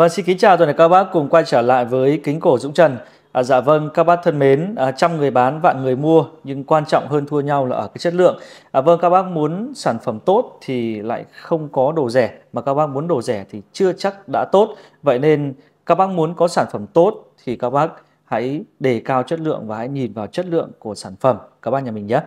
Vâng, xin kính chào toàn thể các bác cùng quay trở lại với kính cổ Dũng Trần. À, dạ vâng, các bác thân mến, à, trăm người bán vạn người mua nhưng quan trọng hơn thua nhau là ở cái chất lượng. À, vâng, các bác muốn sản phẩm tốt thì lại không có đồ rẻ, mà các bác muốn đồ rẻ thì chưa chắc đã tốt. Vậy nên các bác muốn có sản phẩm tốt thì các bác hãy đề cao chất lượng và hãy nhìn vào chất lượng của sản phẩm các bác nhà mình nhé.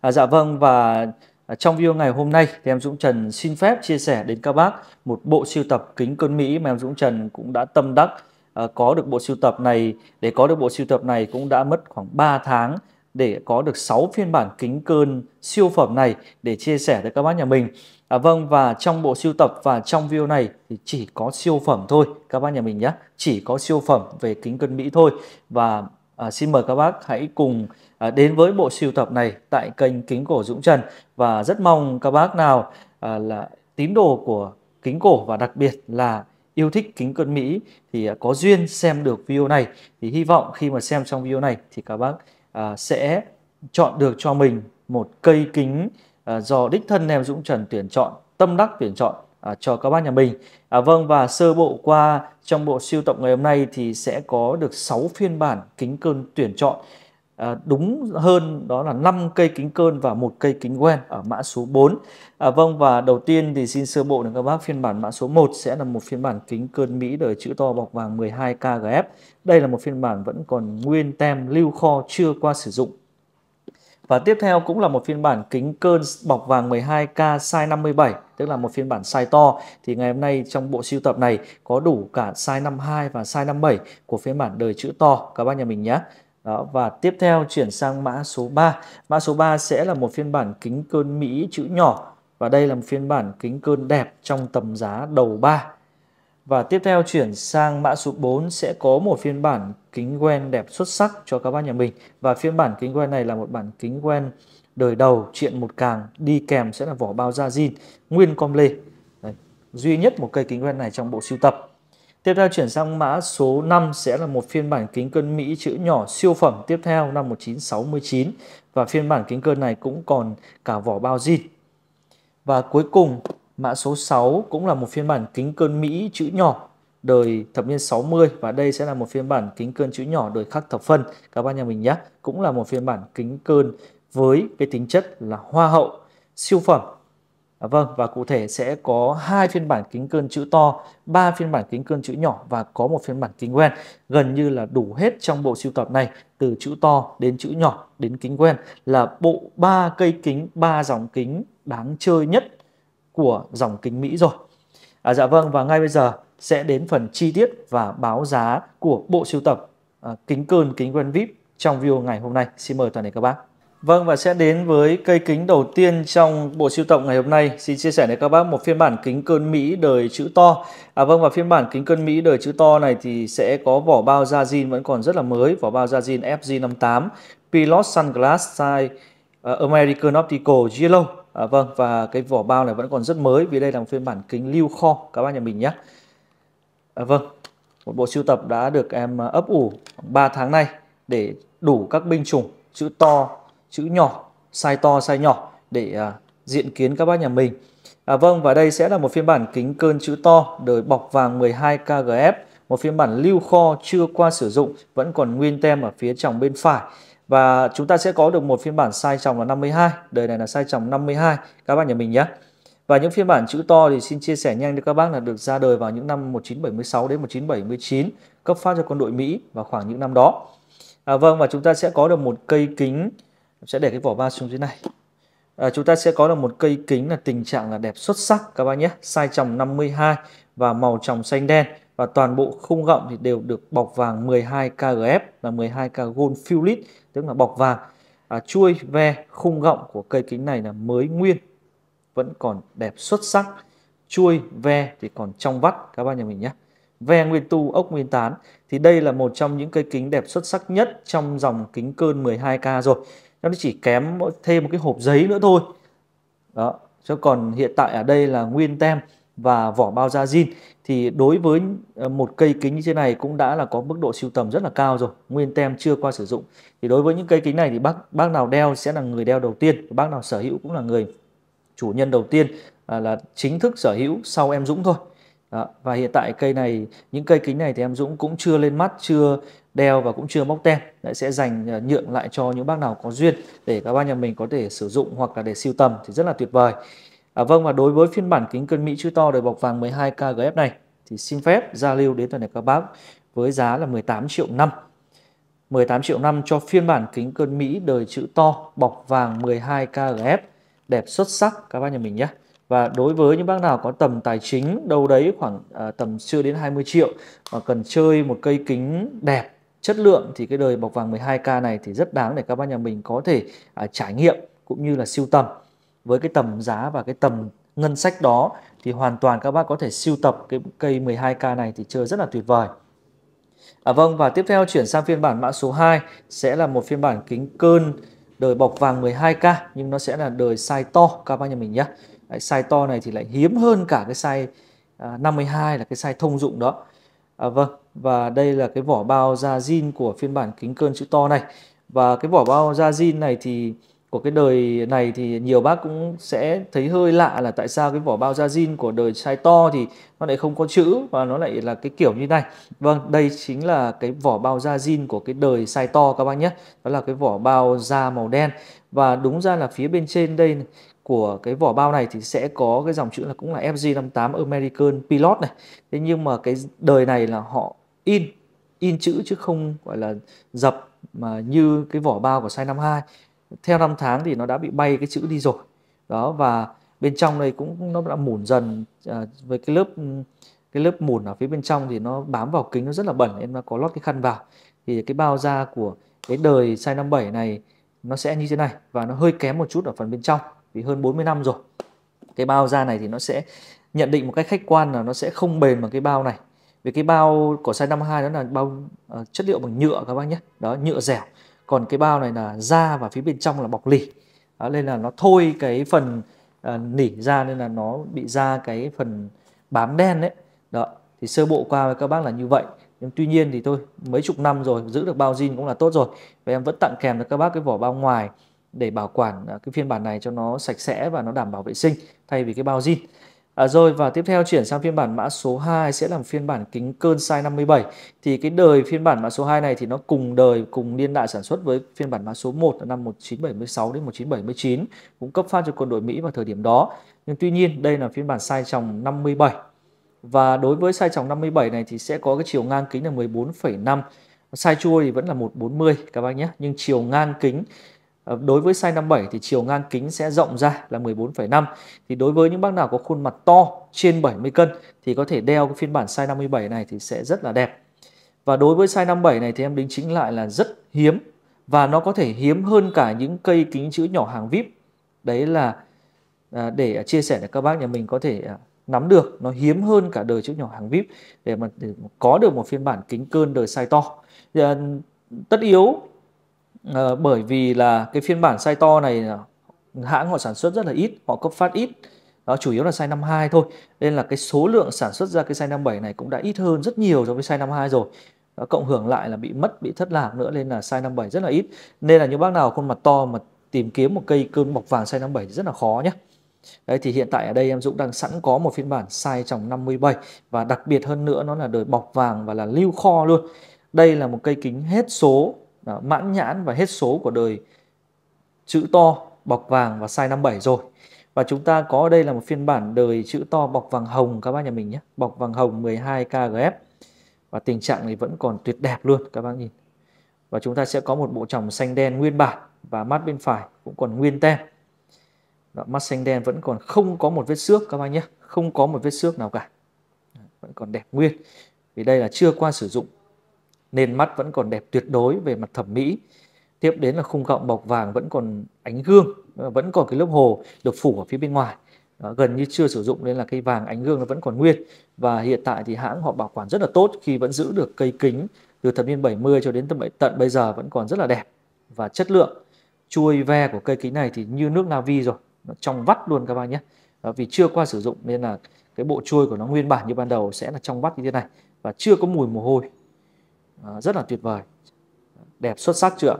À, dạ vâng và À, trong video ngày hôm nay thì em Dũng Trần xin phép chia sẻ đến các bác một bộ siêu tập kính cơn Mỹ mà em Dũng Trần cũng đã tâm đắc à, có được bộ siêu tập này. Để có được bộ siêu tập này cũng đã mất khoảng 3 tháng để có được 6 phiên bản kính cơn siêu phẩm này để chia sẻ tới các bác nhà mình. À, vâng và trong bộ siêu tập và trong video này thì chỉ có siêu phẩm thôi các bác nhà mình nhé. Chỉ có siêu phẩm về kính cơn Mỹ thôi và à, xin mời các bác hãy cùng à, đến với bộ sưu tập này tại kênh kính cổ Dũng Trần và rất mong các bác nào à, là tín đồ của kính cổ và đặc biệt là yêu thích kính cận Mỹ thì à, có duyên xem được video này thì hy vọng khi mà xem xong video này thì các bác à, sẽ chọn được cho mình một cây kính à, do đích thân em Dũng Trần tuyển chọn tâm đắc tuyển chọn à, cho các bác nhà mình. À, vâng và sơ bộ qua trong bộ siêu tập ngày hôm nay thì sẽ có được 6 phiên bản kính cơn tuyển chọn. À, đúng hơn đó là 5 cây kính cơn và một cây kính quen ở mã số 4. À, vâng và đầu tiên thì xin sơ bộ đến các bác phiên bản mã số 1 sẽ là một phiên bản kính cơn Mỹ đời chữ to bọc vàng 12 KGF. Đây là một phiên bản vẫn còn nguyên tem lưu kho chưa qua sử dụng và tiếp theo cũng là một phiên bản kính cơn bọc vàng 12K size 57, tức là một phiên bản size to. Thì ngày hôm nay trong bộ sưu tập này có đủ cả size 52 và size 57 của phiên bản đời chữ to các bác nhà mình nhé. Đó, và tiếp theo chuyển sang mã số 3. Mã số 3 sẽ là một phiên bản kính cơn Mỹ chữ nhỏ và đây là một phiên bản kính cơn đẹp trong tầm giá đầu 3 và tiếp theo chuyển sang mã số 4 sẽ có một phiên bản kính quen đẹp xuất sắc cho các bác nhà mình. Và phiên bản kính quen này là một bản kính quen đời đầu chuyện một càng đi kèm sẽ là vỏ bao da zin nguyên com lê. Đấy, duy nhất một cây kính quen này trong bộ sưu tập. Tiếp theo chuyển sang mã số 5 sẽ là một phiên bản kính cơn Mỹ chữ nhỏ siêu phẩm tiếp theo năm 1969 và phiên bản kính cơn này cũng còn cả vỏ bao zin. Và cuối cùng Mã số 6 cũng là một phiên bản kính cơn Mỹ chữ nhỏ đời thập niên 60 và đây sẽ là một phiên bản kính cơn chữ nhỏ đời khắc thập phân các bạn nhà mình nhé cũng là một phiên bản kính cơn với cái tính chất là hoa hậu siêu phẩm à, vâng và cụ thể sẽ có hai phiên bản kính cơn chữ to ba phiên bản kính cơn chữ nhỏ và có một phiên bản kính quen gần như là đủ hết trong bộ siêu tập này từ chữ to đến chữ nhỏ đến kính quen là bộ ba cây kính ba dòng kính đáng chơi nhất của dòng kính Mỹ rồi. À, dạ vâng và ngay bây giờ sẽ đến phần chi tiết và báo giá của bộ sưu tập à, kính cơn kính quen vip trong video ngày hôm nay. Xin mời toàn thể các bác. Vâng và sẽ đến với cây kính đầu tiên trong bộ sưu tập ngày hôm nay Xin chia sẻ với các bác một phiên bản kính cơn Mỹ đời chữ to À vâng và phiên bản kính cơn Mỹ đời chữ to này thì sẽ có vỏ bao da zin vẫn còn rất là mới Vỏ bao da zin FG58 Pilot Sunglass size uh, American Optical Yellow À, vâng và cái vỏ bao này vẫn còn rất mới vì đây là một phiên bản kính lưu kho các bác nhà mình nhé. À, vâng, một bộ sưu tập đã được em à, ấp ủ 3 tháng nay để đủ các binh chủng chữ to, chữ nhỏ, size to, size nhỏ để à, diện kiến các bác nhà mình. À, vâng và đây sẽ là một phiên bản kính cơn chữ to đời bọc vàng 12 kgf, một phiên bản lưu kho chưa qua sử dụng vẫn còn nguyên tem ở phía trong bên phải và chúng ta sẽ có được một phiên bản sai chồng là 52 đời này là sai chồng 52 các bạn nhà mình nhé và những phiên bản chữ to thì xin chia sẻ nhanh cho các bác là được ra đời vào những năm 1976 đến 1979 cấp phát cho quân đội Mỹ vào khoảng những năm đó à, vâng và chúng ta sẽ có được một cây kính sẽ để cái vỏ ba xuống dưới này à, chúng ta sẽ có được một cây kính là tình trạng là đẹp xuất sắc các bác nhé sai chồng 52 và màu tròng xanh đen và toàn bộ khung gọng thì đều được bọc vàng 12 KGF là 12K Gold Fuelite tức là bọc vàng à, chuôi ve khung gọng của cây kính này là mới nguyên vẫn còn đẹp xuất sắc chuôi ve thì còn trong vắt các bác nhà mình nhé ve nguyên tu ốc nguyên tán thì đây là một trong những cây kính đẹp xuất sắc nhất trong dòng kính cơn 12k rồi nó chỉ kém thêm một cái hộp giấy nữa thôi đó chứ còn hiện tại ở đây là nguyên tem và vỏ bao da zin thì đối với ờ, một cây kính như thế này cũng đã là có mức độ siêu tầm rất là cao rồi nguyên tem chưa qua sử dụng thì đối với những cây kính này thì bác bác nào đeo sẽ là người đeo đầu tiên bác nào sở hữu cũng là người chủ nhân đầu tiên à, là chính thức sở hữu sau em Dũng thôi đó. và hiện tại cây này những cây kính này thì em Dũng cũng chưa lên mắt chưa đeo và cũng chưa móc tem lại sẽ dành ờ, nhượng lại cho những bác nào có duyên để các bác nhà mình có thể sử dụng hoặc là để siêu tầm thì rất là tuyệt vời À, vâng và đối với phiên bản kính cân Mỹ chữ to đời bọc vàng 12K GF này thì xin phép giao lưu đến toàn thể các bác với giá là 18 triệu 5. 18 triệu 5 cho phiên bản kính cân Mỹ đời chữ to bọc vàng 12K GF đẹp xuất sắc các bác nhà mình nhé. Và đối với những bác nào có tầm tài chính đâu đấy khoảng à, tầm chưa đến 20 triệu mà cần chơi một cây kính đẹp chất lượng thì cái đời bọc vàng 12K này thì rất đáng để các bác nhà mình có thể à, trải nghiệm cũng như là siêu tầm với cái tầm giá và cái tầm ngân sách đó thì hoàn toàn các bác có thể siêu tập cái cây 12K này thì chơi rất là tuyệt vời. À vâng và tiếp theo chuyển sang phiên bản mã số 2 sẽ là một phiên bản kính cơn đời bọc vàng 12K nhưng nó sẽ là đời size to các bác nhà mình nhé. size to này thì lại hiếm hơn cả cái size 52 à, là cái size thông dụng đó. À, vâng và đây là cái vỏ bao da zin của phiên bản kính cơn chữ to này và cái vỏ bao da zin này thì của cái đời này thì nhiều bác cũng sẽ thấy hơi lạ là tại sao cái vỏ bao da zin của đời size to thì nó lại không có chữ và nó lại là cái kiểu như này. Vâng, đây chính là cái vỏ bao da zin của cái đời size to các bác nhé. Đó là cái vỏ bao da màu đen và đúng ra là phía bên trên đây này, của cái vỏ bao này thì sẽ có cái dòng chữ là cũng là FG58 American Pilot này. Thế nhưng mà cái đời này là họ in in chữ chứ không gọi là dập mà như cái vỏ bao của size 52 theo năm tháng thì nó đã bị bay cái chữ đi rồi đó và bên trong đây cũng nó đã mủn dần à, với cái lớp cái lớp mủn ở phía bên trong thì nó bám vào kính nó rất là bẩn em nó có lót cái khăn vào thì cái bao da của cái đời size 57 này nó sẽ như thế này và nó hơi kém một chút ở phần bên trong vì hơn 40 năm rồi cái bao da này thì nó sẽ nhận định một cách khách quan là nó sẽ không bền bằng cái bao này vì cái bao của size 52 đó là bao uh, chất liệu bằng nhựa các bác nhé đó nhựa dẻo còn cái bao này là da và phía bên trong là bọc lỉ đó, nên là nó thôi cái phần à, nỉ ra nên là nó bị ra cái phần bám đen đấy đó thì sơ bộ qua với các bác là như vậy nhưng tuy nhiên thì thôi mấy chục năm rồi giữ được bao zin cũng là tốt rồi và em vẫn tặng kèm cho các bác cái vỏ bao ngoài để bảo quản ờ, cái phiên bản này cho nó sạch sẽ và nó đảm bảo vệ sinh thay vì cái bao zin À, rồi và tiếp theo chuyển sang phiên bản mã số 2 sẽ là phiên bản kính cơn size 57 thì cái đời phiên bản mã số 2 này thì nó cùng đời cùng niên đại sản xuất với phiên bản mã số 1 là năm 1976 đến 1979 cũng cấp phát cho quân đội Mỹ vào thời điểm đó nhưng tuy nhiên đây là phiên bản size tròng 57 và đối với size tròng 57 này thì sẽ có cái chiều ngang kính là 14,5 size chua thì vẫn là 140 các bác nhé nhưng chiều ngang kính Ờ, đối với size 57 thì chiều ngang kính sẽ rộng ra là 14,5 Thì đối với những bác nào có khuôn mặt to trên 70 cân Thì có thể đeo cái phiên bản size 57 này thì sẽ rất là đẹp Và đối với size 57 này thì em đính chính lại là rất hiếm Và nó có thể hiếm hơn cả những cây kính chữ nhỏ hàng VIP Đấy là à, để chia sẻ để các bác nhà mình có thể à, nắm được Nó hiếm hơn cả đời chữ nhỏ hàng VIP Để mà để có được một phiên bản kính cơn đời size to à, Tất yếu à, bởi vì là cái phiên bản size to này hãng họ sản xuất rất là ít họ cấp phát ít đó chủ yếu là size 52 thôi nên là cái số lượng sản xuất ra cái size 57 này cũng đã ít hơn rất nhiều so với size 52 rồi đó, cộng hưởng lại là bị mất bị thất lạc nữa nên là size 57 rất là ít nên là những bác nào khuôn mặt to mà tìm kiếm một cây cơn bọc vàng size 57 rất là khó nhé Đấy thì hiện tại ở đây em Dũng đang sẵn có một phiên bản size tròng 57 và đặc biệt hơn nữa nó là đời bọc vàng và là lưu kho luôn. Đây là một cây kính hết số mãn nhãn và hết số của đời chữ to bọc vàng và size 57 rồi và chúng ta có ở đây là một phiên bản đời chữ to bọc vàng hồng các bác nhà mình nhé bọc vàng hồng 12 kgf và tình trạng này vẫn còn tuyệt đẹp luôn các bác nhìn và chúng ta sẽ có một bộ tròng xanh đen nguyên bản và mắt bên phải cũng còn nguyên tem Đó, mắt xanh đen vẫn còn không có một vết xước các bác nhé không có một vết xước nào cả vẫn còn đẹp nguyên vì đây là chưa qua sử dụng nên mắt vẫn còn đẹp tuyệt đối về mặt thẩm mỹ tiếp đến là khung gọng bọc vàng vẫn còn ánh gương vẫn còn cái lớp hồ được phủ ở phía bên ngoài gần như chưa sử dụng nên là cây vàng ánh gương nó vẫn còn nguyên và hiện tại thì hãng họ bảo quản rất là tốt khi vẫn giữ được cây kính từ thập niên 70 cho đến tận bây giờ vẫn còn rất là đẹp và chất lượng chuôi ve của cây kính này thì như nước navi rồi nó trong vắt luôn các bạn nhé vì chưa qua sử dụng nên là cái bộ chuôi của nó nguyên bản như ban đầu sẽ là trong vắt như thế này và chưa có mùi mồ hôi Ờ, rất là tuyệt vời đẹp xuất sắc chưa ạ?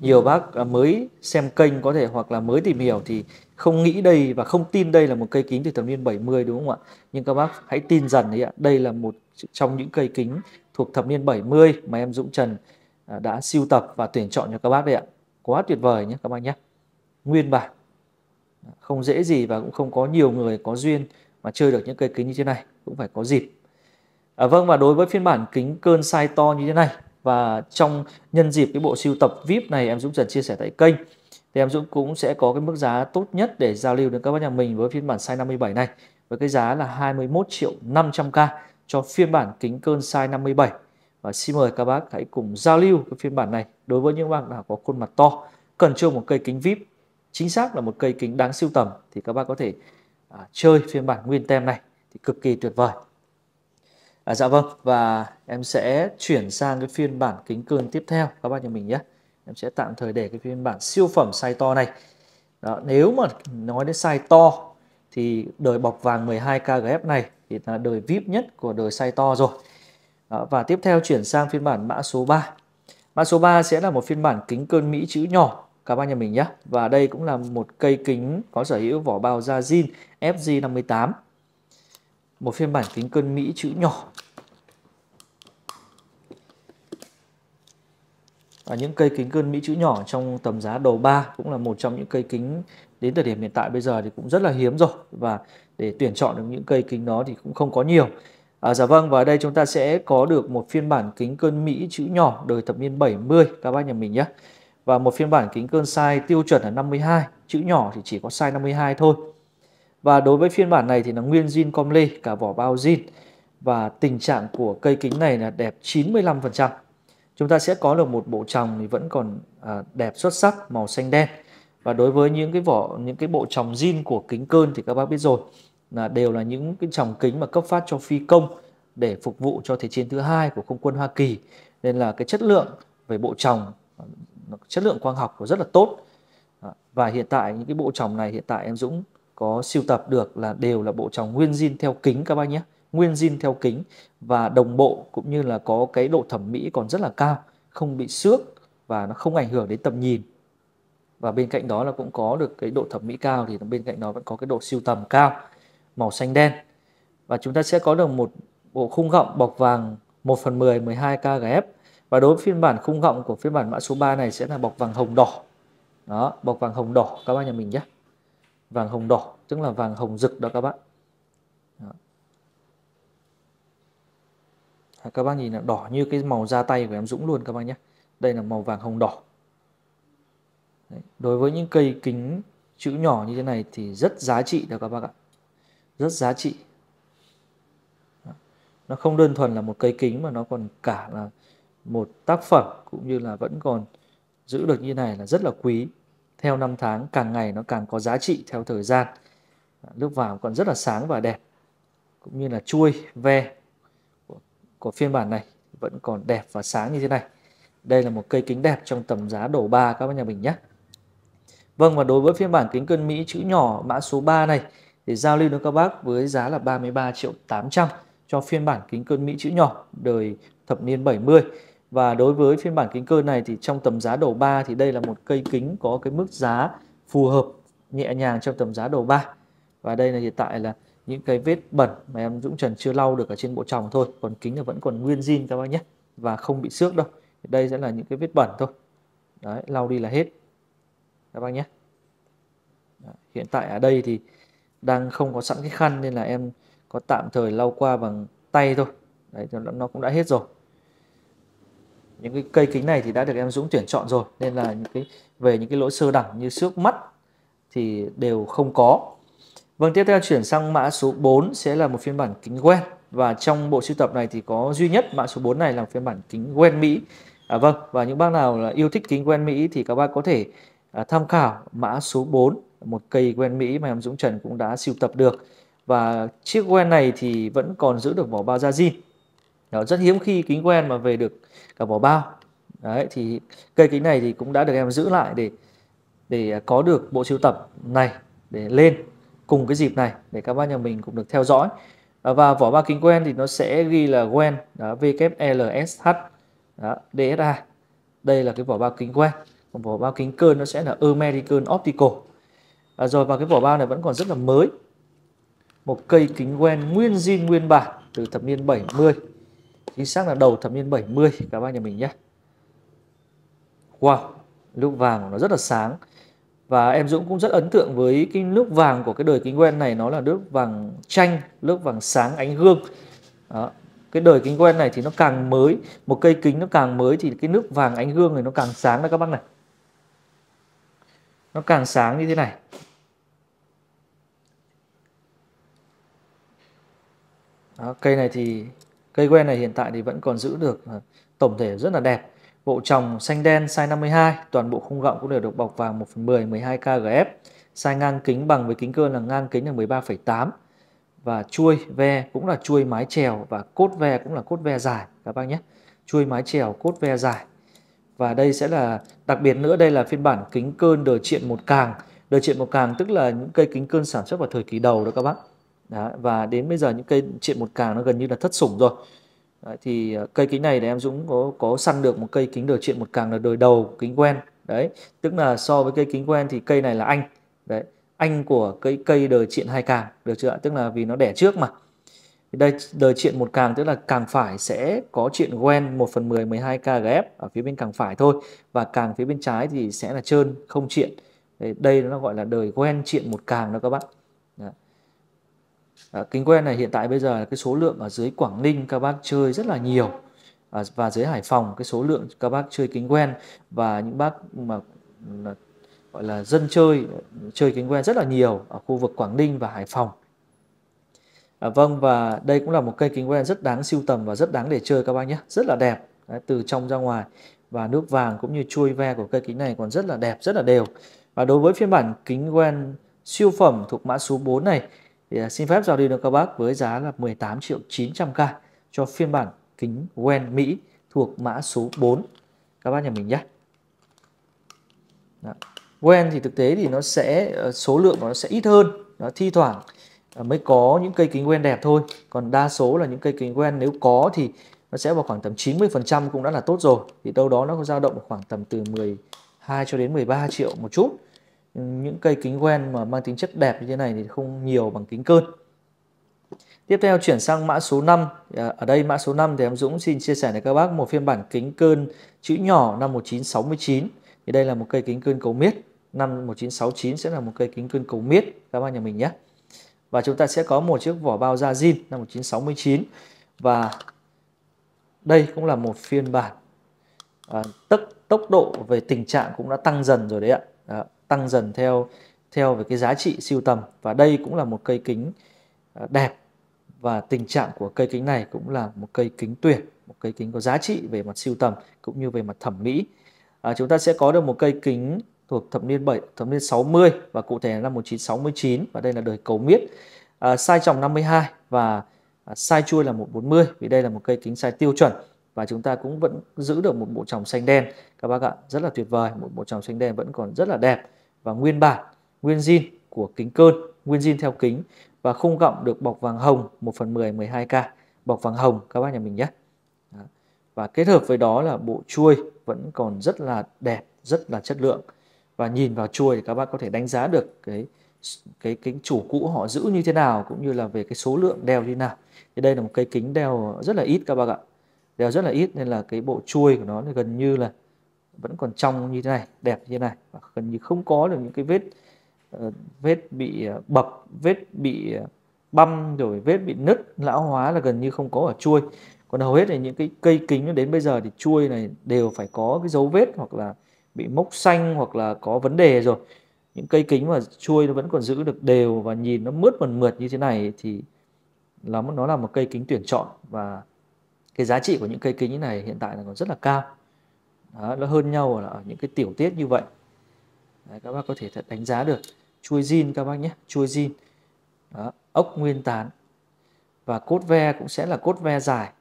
nhiều bác à, mới xem kênh có thể hoặc là mới tìm hiểu thì không nghĩ đây và không tin đây là một cây kính từ thập niên 70 đúng không ạ nhưng các bác hãy tin dần đấy ạ đây là một trong những cây kính thuộc thập niên 70 mà em Dũng Trần à, đã siêu tập và tuyển chọn cho các bác đấy ạ quá tuyệt vời nhé các bác nhé nguyên bản không dễ gì và cũng không có nhiều người có duyên mà chơi được những cây kính như thế này cũng phải có dịp À, vâng và đối với phiên bản kính cơn size to như thế này và trong nhân dịp cái bộ siêu tập VIP này em Dũng dần chia sẻ tại kênh thì em Dũng cũng sẽ có cái mức giá tốt nhất để giao lưu đến các bác nhà mình với phiên bản size 57 này với cái giá là 21 triệu 500k cho phiên bản kính cơn size 57 và xin mời các bác hãy cùng giao lưu cái phiên bản này đối với những bạn nào có khuôn mặt to cần chơi một cây kính VIP chính xác là một cây kính đáng siêu tầm thì các bác có thể à, chơi phiên bản nguyên tem này thì cực kỳ tuyệt vời À, dạ vâng và em sẽ chuyển sang cái phiên bản kính cường tiếp theo các bác nhà mình nhé. Em sẽ tạm thời để cái phiên bản siêu phẩm size to này. Đó, nếu mà nói đến size to thì đời bọc vàng 12K GF này thì là đời VIP nhất của đời size to rồi. Đó, và tiếp theo chuyển sang phiên bản mã số 3. Mã số 3 sẽ là một phiên bản kính cơn Mỹ chữ nhỏ các bác nhà mình nhé. Và đây cũng là một cây kính có sở hữu vỏ bao da zin FG58 một phiên bản kính cơn Mỹ chữ nhỏ và những cây kính cơn Mỹ chữ nhỏ trong tầm giá đầu 3 cũng là một trong những cây kính đến thời điểm hiện tại bây giờ thì cũng rất là hiếm rồi và để tuyển chọn được những cây kính đó thì cũng không có nhiều À, dạ vâng và ở đây chúng ta sẽ có được một phiên bản kính cơn Mỹ chữ nhỏ đời thập niên 70 các bác nhà mình nhé và một phiên bản kính cơn size tiêu chuẩn là 52 chữ nhỏ thì chỉ có size 52 thôi và đối với phiên bản này thì nó nguyên zin com cả vỏ bao zin. Và tình trạng của cây kính này là đẹp 95%. Chúng ta sẽ có được một bộ tròng thì vẫn còn à, đẹp xuất sắc màu xanh đen. Và đối với những cái vỏ những cái bộ tròng zin của kính cơn thì các bác biết rồi là đều là những cái tròng kính mà cấp phát cho phi công để phục vụ cho thế chiến thứ hai của không quân Hoa Kỳ. Nên là cái chất lượng về bộ tròng chất lượng quang học của rất là tốt. Và hiện tại những cái bộ tròng này hiện tại em Dũng có siêu tập được là đều là bộ tròng nguyên zin theo kính các bác nhé nguyên zin theo kính và đồng bộ cũng như là có cái độ thẩm mỹ còn rất là cao không bị xước và nó không ảnh hưởng đến tầm nhìn và bên cạnh đó là cũng có được cái độ thẩm mỹ cao thì bên cạnh đó vẫn có cái độ siêu tầm cao màu xanh đen và chúng ta sẽ có được một bộ khung gọng bọc vàng 1 phần 10 12 gf và đối với phiên bản khung gọng của phiên bản mã số 3 này sẽ là bọc vàng hồng đỏ đó bọc vàng hồng đỏ các bác nhà mình nhé vàng hồng đỏ tức là vàng hồng rực đó các bạn đó. các bạn nhìn là đỏ như cái màu da tay của em Dũng luôn các bạn nhé đây là màu vàng hồng đỏ Đấy. đối với những cây kính chữ nhỏ như thế này thì rất giá trị đó các bác ạ rất giá trị đó. nó không đơn thuần là một cây kính mà nó còn cả là một tác phẩm cũng như là vẫn còn giữ được như này là rất là quý theo năm tháng càng ngày nó càng có giá trị theo thời gian nước vàng còn rất là sáng và đẹp cũng như là chuôi ve của, của phiên bản này vẫn còn đẹp và sáng như thế này đây là một cây kính đẹp trong tầm giá đổ ba các bác nhà mình nhé Vâng và đối với phiên bản kính cân Mỹ chữ nhỏ mã số 3 này thì giao lưu được các bác với giá là 33 triệu 800 cho phiên bản kính cân Mỹ chữ nhỏ đời thập niên 70 và đối với phiên bản kính cơ này thì trong tầm giá đầu 3 thì đây là một cây kính có cái mức giá phù hợp nhẹ nhàng trong tầm giá đầu 3. Và đây là hiện tại là những cái vết bẩn mà em Dũng Trần chưa lau được ở trên bộ tròng thôi. Còn kính là vẫn còn nguyên zin các bác nhé. Và không bị xước đâu. Đây sẽ là những cái vết bẩn thôi. Đấy, lau đi là hết. Các bác nhé. hiện tại ở đây thì đang không có sẵn cái khăn nên là em có tạm thời lau qua bằng tay thôi. Đấy, nó cũng đã hết rồi những cái cây kính này thì đã được em Dũng tuyển chọn rồi nên là những cái về những cái lỗi sơ đẳng như xước mắt thì đều không có Vâng, tiếp theo chuyển sang mã số 4 sẽ là một phiên bản kính quen và trong bộ sưu tập này thì có duy nhất mã số 4 này là phiên bản kính quen Mỹ. À, vâng, và những bác nào là yêu thích kính quen Mỹ thì các bác có thể à, tham khảo mã số 4, một cây quen Mỹ mà em Dũng Trần cũng đã sưu tập được. Và chiếc quen này thì vẫn còn giữ được vỏ bao da zin đó, rất hiếm khi kính quen mà về được cả vỏ bao. Đấy thì cây kính này thì cũng đã được em giữ lại để để có được bộ sưu tập này để lên cùng cái dịp này để các bác nhà mình cũng được theo dõi. À, và vỏ bao kính quen thì nó sẽ ghi là quen VKLSH DSA. Đây là cái vỏ bao kính quen. Còn vỏ bao kính cơn nó sẽ là American Optical. À, rồi và cái vỏ bao này vẫn còn rất là mới. Một cây kính quen nguyên zin nguyên bản từ thập niên 70 chính xác là đầu thập niên 70 các bác nhà mình nhé wow lúc vàng của nó rất là sáng và em Dũng cũng rất ấn tượng với cái nước vàng của cái đời kính quen này nó là nước vàng chanh nước vàng sáng ánh gương đó. cái đời kính quen này thì nó càng mới một cây kính nó càng mới thì cái nước vàng ánh gương này nó càng sáng đó các bác này nó càng sáng như thế này đó, cây này thì Cây que này hiện tại thì vẫn còn giữ được ờ, tổng thể rất là đẹp. Bộ trồng xanh đen size 52, toàn bộ khung gọng cũng đều được bọc vàng 1 phần 10, 12 k gf Size ngang kính bằng với kính cơ là ngang kính là 13,8. Và chuôi ve cũng là chuôi mái trèo và cốt ve cũng là cốt ve dài các bác nhé. Chuôi mái trèo, cốt ve dài. Và đây sẽ là đặc biệt nữa đây là phiên bản kính cơn đời triện một càng. Đời triện một càng tức là những cây kính cơn sản xuất vào thời kỳ đầu đó các bác đó, và đến bây giờ những cây triện một càng nó gần như là thất sủng rồi đấy, thì ờ, cây kính này thì em Dũng có có săn được một cây kính đời triện một càng là đời đầu kính quen đấy tức là so với cây kính quen thì cây này là anh đấy anh của cây cây đời triện hai càng được chưa tức là vì nó đẻ trước mà đây đời triện một càng tức là càng phải sẽ có triện quen 1 phần 10 12 ghép ở phía bên càng phải thôi và càng phía bên trái thì sẽ là trơn không triện đây nó gọi là đời quen triện một càng đó các bạn Ờ, kính quen này hiện tại bây giờ là cái số lượng ở dưới Quảng Ninh các bác chơi rất là nhiều à, và dưới Hải Phòng cái số lượng các bác chơi kính quen và những bác mà gọi là dân chơi chơi kính quen rất là nhiều ở khu vực Quảng Ninh và Hải Phòng. À, vâng và đây cũng là một cây kính quen rất đáng siêu tầm và rất đáng để chơi các bác nhé, rất là đẹp Đấy, từ trong ra ngoài và nước vàng cũng như chuôi ve của cây kính này còn rất là đẹp, rất là đều. Và đối với phiên bản kính quen siêu phẩm thuộc mã số 4 này thì à, xin phép giao đi được các bác với giá là 18 triệu 900k cho phiên bản kính quen Mỹ thuộc mã số 4 các bác nhà mình nhé. quen thì thực tế thì nó sẽ ờ, số lượng của nó sẽ ít hơn, nó thi thoảng ờ, mới có những cây kính quen đẹp thôi. Còn đa số là những cây kính quen nếu có thì nó sẽ vào khoảng tầm 90% cũng đã là tốt rồi. Thì đâu đó nó có dao động khoảng tầm từ 12 cho đến 13 triệu một chút những cây kính quen mà mang tính chất đẹp như thế này thì không nhiều bằng kính cơn. Tiếp theo chuyển sang mã số 5. À, ở đây mã số 5 thì em Dũng xin chia sẻ với các bác một phiên bản kính cơn chữ nhỏ năm 1969. Thì đây là một cây kính cơn cầu miết. Năm 1969 sẽ là một cây kính cơn cầu miết các bác nhà mình nhé. Và chúng ta sẽ có một chiếc vỏ bao da zin năm 1969. Và đây cũng là một phiên bản à, tốc, tốc độ về tình trạng cũng đã tăng dần rồi đấy ạ. Đó tăng dần theo theo về cái giá trị siêu tầm và đây cũng là một cây kính à, đẹp và tình trạng của cây kính này cũng là một cây kính tuyệt một cây kính có giá trị về mặt siêu tầm cũng như về mặt thẩm mỹ à, chúng ta sẽ có được một cây kính thuộc thập niên 7 thập niên 60 và cụ thể là năm 1969 và đây là đời cầu miết à, size tròng 52 và à, size chui là 140 vì đây là một cây kính size tiêu chuẩn và chúng ta cũng vẫn giữ được một bộ tròng xanh đen các bác ạ rất là tuyệt vời một bộ tròng xanh đen vẫn còn rất là đẹp và nguyên bản, nguyên zin của kính cơn, nguyên zin theo kính và khung gọng được bọc vàng hồng 1 phần 10 12K, bọc vàng hồng các bác nhà mình nhé. Và kết hợp với đó là bộ chuôi vẫn còn rất là đẹp, rất là chất lượng. Và nhìn vào chuôi thì các bác có thể đánh giá được cái cái kính chủ cũ họ giữ như thế nào cũng như là về cái số lượng đeo như nào. Thì đây là một cây kính đeo rất là ít các bác ạ. Đeo rất là ít nên là cái bộ chuôi của nó thì gần như là vẫn còn trong như thế này đẹp như thế này và gần như không có được những cái vết uh, vết bị ờ, bập vết bị ờ, băm rồi vết bị nứt lão hóa là gần như không có ở chuôi còn hầu hết là những cái cây kính đến bây giờ thì chuôi này đều phải có cái dấu vết hoặc là bị mốc xanh hoặc là có vấn đề rồi những cây kính mà chuôi nó vẫn còn giữ được đều và nhìn nó mướt mần mượt như thế này thì nó nó là một cây kính tuyển chọn và cái giá trị của những cây kính như này hiện tại là còn rất là cao đó, nó hơn nhau là ở những cái tiểu tiết như vậy Đấy, các bác có thể thật đánh giá được chuôi zin các bác nhé chuôi zin ốc nguyên tán và cốt ve cũng sẽ là cốt ve dài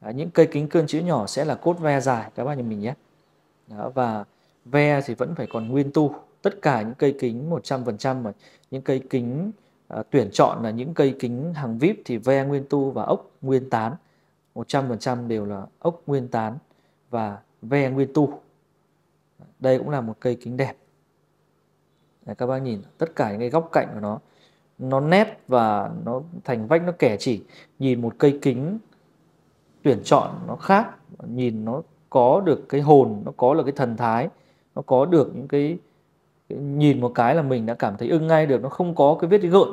đó, những cây kính cơn chữ nhỏ sẽ là cốt ve dài các bác nhìn mình nhé đó, và ve thì vẫn phải còn nguyên tu tất cả những cây kính 100% mà những cây kính à, tuyển chọn là những cây kính hàng vip thì ve nguyên tu và ốc nguyên tán 100% đều là ốc nguyên tán và ve nguyên tu đây cũng là một cây kính đẹp Đấy, các bác nhìn tất cả những cái góc cạnh của nó nó nét và nó thành vách nó kẻ chỉ nhìn một cây kính tuyển chọn nó khác nhìn nó có được cái hồn nó có là cái thần thái nó có được những cái, nhìn một cái là mình đã cảm thấy ưng ngay được nó không có cái vết gợn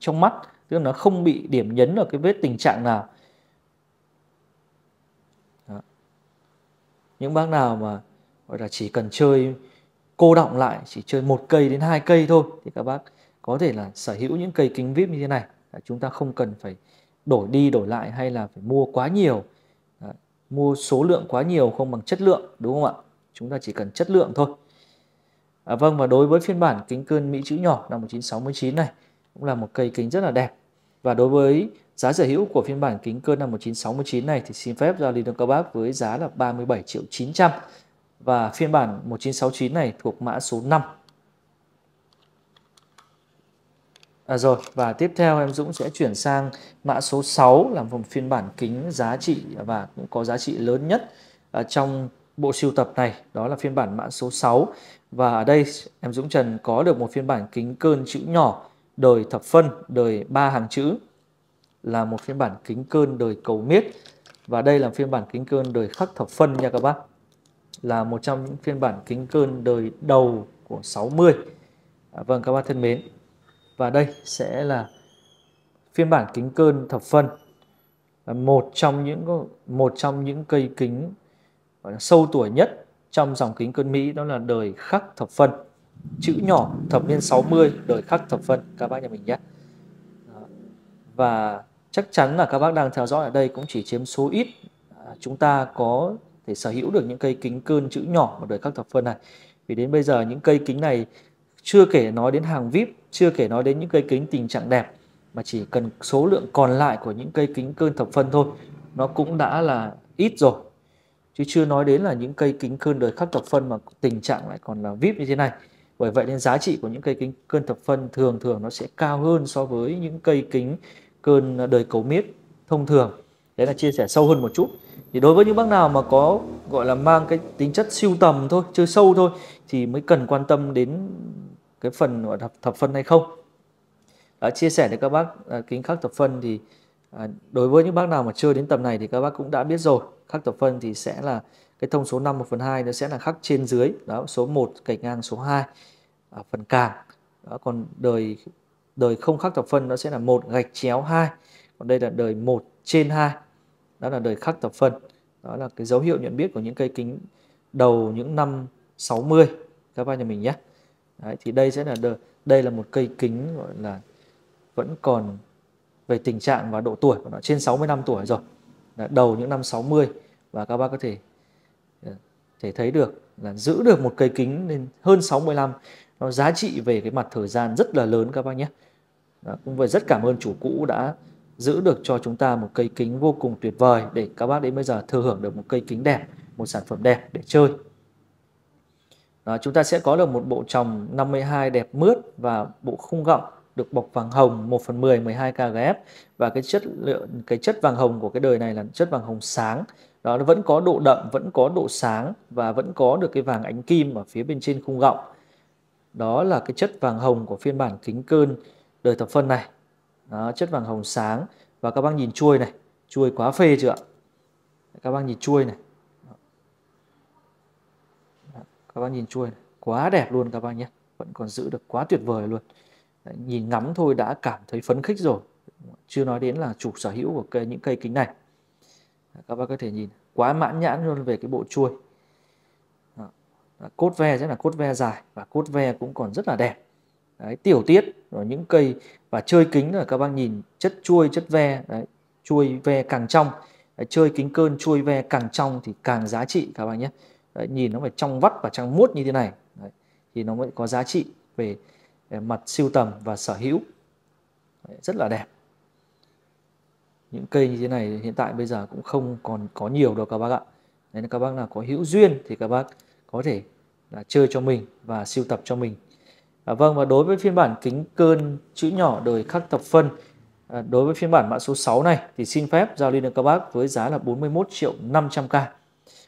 trong mắt tức là nó không bị điểm nhấn ở cái vết tình trạng nào những bác nào mà gọi là chỉ cần chơi cô động lại chỉ chơi một cây đến hai cây thôi thì các bác có thể là sở hữu những cây kính vip như thế này chúng ta không cần phải đổi đi đổi lại hay là phải mua quá nhiều mua số lượng quá nhiều không bằng chất lượng đúng không ạ chúng ta chỉ cần chất lượng thôi à, vâng và đối với phiên bản kính cơn mỹ chữ nhỏ năm 1969 này cũng là một cây kính rất là đẹp và đối với Giá sở hữu của phiên bản kính cơ năm 1969 này thì xin phép giao lý đường cao bác với giá là 37 triệu 900 và phiên bản 1969 này thuộc mã số 5. À rồi và tiếp theo em Dũng sẽ chuyển sang mã số 6 là một phiên bản kính giá trị và cũng có giá trị lớn nhất à, trong bộ sưu tập này đó là phiên bản mã số 6 và ở đây em Dũng Trần có được một phiên bản kính cơn chữ nhỏ đời thập phân đời ba hàng chữ là một phiên bản kính cơn đời cầu miết và đây là phiên bản kính cơn đời khắc thập phân nha các bác là một trong những phiên bản kính cơn đời đầu của 60 à, vâng các bác thân mến và đây sẽ là phiên bản kính cơn thập phân là một trong những một trong những cây kính gọi là sâu tuổi nhất trong dòng kính cơn Mỹ đó là đời khắc thập phân chữ nhỏ thập niên 60 đời khắc thập phân các bác nhà mình nhé và chắc chắn là các bác đang theo dõi ở đây cũng chỉ chiếm số ít à, chúng ta có thể sở hữu được những cây kính cơn chữ nhỏ mà đời các thập phân này vì đến bây giờ những cây kính này chưa kể nói đến hàng vip chưa kể nói đến những cây kính tình trạng đẹp mà chỉ cần số lượng còn lại của những cây kính cơn thập phân thôi nó cũng đã là ít rồi chứ chưa nói đến là những cây kính cơn đời khắc thập phân mà tình trạng lại còn là vip như thế này bởi vậy nên giá trị của những cây kính cơn thập phân thường thường nó sẽ cao hơn so với những cây kính cơn đời cầu miết thông thường đấy là chia sẻ sâu hơn một chút thì đối với những bác nào mà có gọi là mang cái tính chất siêu tầm thôi chơi sâu thôi thì mới cần quan tâm đến cái phần gọi thập, thập phân hay không đã chia sẻ đến các bác à, kính khắc thập phân thì à, đối với những bác nào mà chơi đến tầm này thì các bác cũng đã biết rồi khắc thập phân thì sẽ là cái thông số 5 và phần 2 nó sẽ là khắc trên dưới đó số 1 cạnh ngang số 2 à, phần càng đó, còn đời đời không khắc thập phân nó sẽ là một gạch chéo 2 còn đây là đời 1 trên 2 đó là đời khắc thập phân đó là cái dấu hiệu nhận biết của những cây kính đầu những năm 60 các bạn nhà mình nhé Đấy, thì đây sẽ là đời, đây là một cây kính gọi là vẫn còn về tình trạng và độ tuổi của nó trên 60 năm tuổi rồi là đầu những năm 60 và các bác có thể ờ, thể thấy được là giữ được một cây kính lên hơn 60 năm nó giá trị về cái mặt thời gian rất là lớn các bác nhé Đó, cũng vậy rất cảm ơn chủ cũ đã giữ được cho chúng ta một cây kính vô cùng tuyệt vời để các bác đến bây giờ thừa hưởng được một cây kính đẹp một sản phẩm đẹp để chơi Đó, chúng ta sẽ có được một bộ tròng 52 đẹp mướt và bộ khung gọng được bọc vàng hồng 1 phần 10 12 kgf và cái chất lượng cái chất vàng hồng của cái đời này là chất vàng hồng sáng đó nó vẫn có độ đậm vẫn có độ sáng và vẫn có được cái vàng ánh kim ở phía bên trên khung gọng đó là cái chất vàng hồng của phiên bản kính cơn đời thập phân này đó, chất vàng hồng sáng và các bác nhìn chuôi này chuôi quá phê chưa ạ các bác nhìn chuôi này đó, các bác nhìn chuôi này. quá đẹp luôn các bác nhé vẫn còn giữ được quá tuyệt vời luôn Đấy, nhìn ngắm thôi đã cảm thấy phấn khích rồi chưa nói đến là chủ sở hữu của cây, những cây kính này các bác có thể nhìn quá mãn nhãn luôn về cái bộ chuôi cốt ve rất là cốt ve dài và cốt ve cũng còn rất là đẹp đấy, tiểu tiết rồi những cây và chơi kính là các bác nhìn chất chuôi chất ve đấy, chuôi ve càng trong đấy, chơi kính cơn chuôi ve càng trong thì càng giá trị các bác nhé đấy, nhìn nó phải trong vắt và trong muốt như thế này đấy, thì nó mới có giá trị về mặt siêu tầm và sở hữu đấy, rất là đẹp những cây như thế này hiện tại bây giờ cũng không còn có nhiều đâu các bác ạ nên các bác nào có hữu duyên thì các bác có thể là chơi cho mình và siêu tập cho mình. À, vâng và đối với phiên bản kính cơn chữ nhỏ đời khắc thập phân à, đối với phiên bản mã số 6 này thì xin phép giao lưu được các bác với giá là 41 triệu 500k.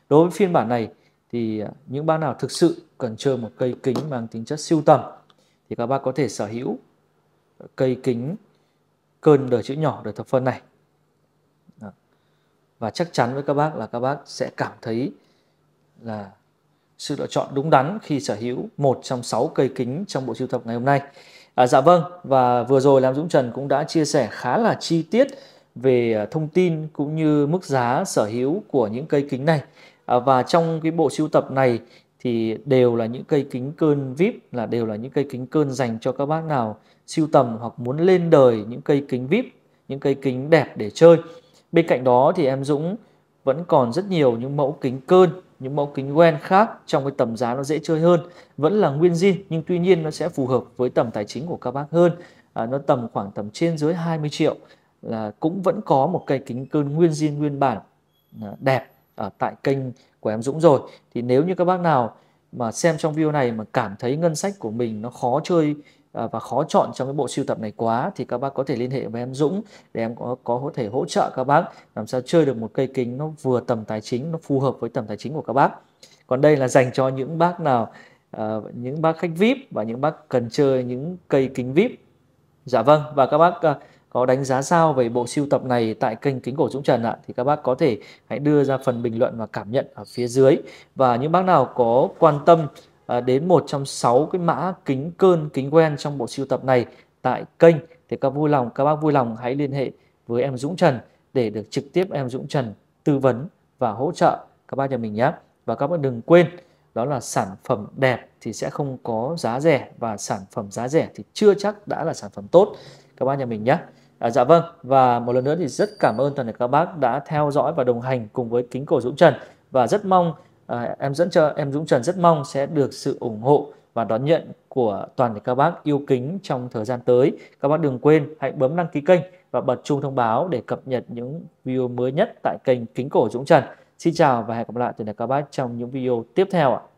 Đối với phiên bản này thì à, những bác nào thực sự cần chơi một cây kính mang tính chất siêu tầm thì các bác có thể sở hữu cây kính cơn đời chữ nhỏ đời thập phân này và chắc chắn với các bác là các bác sẽ cảm thấy là sự lựa chọn đúng đắn khi sở hữu một trong sáu cây kính trong bộ sưu tập ngày hôm nay. À, dạ vâng, và vừa rồi Lam Dũng Trần cũng đã chia sẻ khá là chi tiết về à, thông tin cũng như mức giá sở hữu của những cây kính này. À, và trong cái bộ sưu tập này thì đều là những cây kính cơn VIP là đều là những cây kính cơn dành cho các bác nào sưu tầm hoặc muốn lên đời những cây kính VIP, những cây kính đẹp để chơi. Bên cạnh đó thì em Dũng vẫn còn rất nhiều những mẫu kính cơn những mẫu kính quen khác trong cái tầm giá nó dễ chơi hơn vẫn là nguyên zin nhưng tuy nhiên nó sẽ phù hợp với tầm tài chính của các bác hơn à, nó tầm khoảng tầm trên dưới 20 triệu là cũng vẫn có một cây kính cơn nguyên zin nguyên bản à, đẹp ở tại kênh của em Dũng rồi thì nếu như các bác nào mà xem trong video này mà cảm thấy ngân sách của mình nó khó chơi Ờ, và khó chọn trong cái bộ sưu tập này quá thì các bác có thể liên hệ với em Dũng để em có có thể hỗ trợ các bác làm sao chơi được một cây kính nó vừa tầm tài chính nó phù hợp với tầm tài chính của các bác còn đây là dành cho những bác nào uh, những bác khách VIP và những bác cần chơi những cây kính VIP dạ vâng và các bác uh, có đánh giá sao về bộ sưu tập này tại kênh kính cổ Dũng Trần ạ thì các bác có thể hãy đưa ra phần bình luận và cảm nhận ở phía dưới và những bác nào có quan tâm Ờ, đến một trong sáu cái mã kính cơn kính quen trong bộ siêu tập này tại kênh thì các vui lòng các bác vui lòng hãy liên hệ với em Dũng Trần để được trực tiếp em Dũng Trần tư vấn và hỗ trợ các bác nhà mình nhé và các bác đừng quên đó là sản phẩm đẹp thì sẽ không có giá rẻ và sản phẩm giá rẻ thì chưa chắc đã là sản phẩm tốt các bác nhà mình nhé à, dạ vâng và một lần nữa thì rất cảm ơn toàn thể các bác đã theo dõi và đồng hành cùng với kính cổ Dũng Trần và rất mong à, em dẫn cho em Dũng Trần rất mong sẽ được sự ủng hộ và đón nhận của toàn thể các bác yêu kính trong thời gian tới. Các bác đừng quên hãy bấm đăng ký kênh và bật chuông thông báo để cập nhật những video mới nhất tại kênh Kính Cổ Dũng Trần. Xin chào và hẹn gặp lại tất cả các bác trong những video tiếp theo ạ.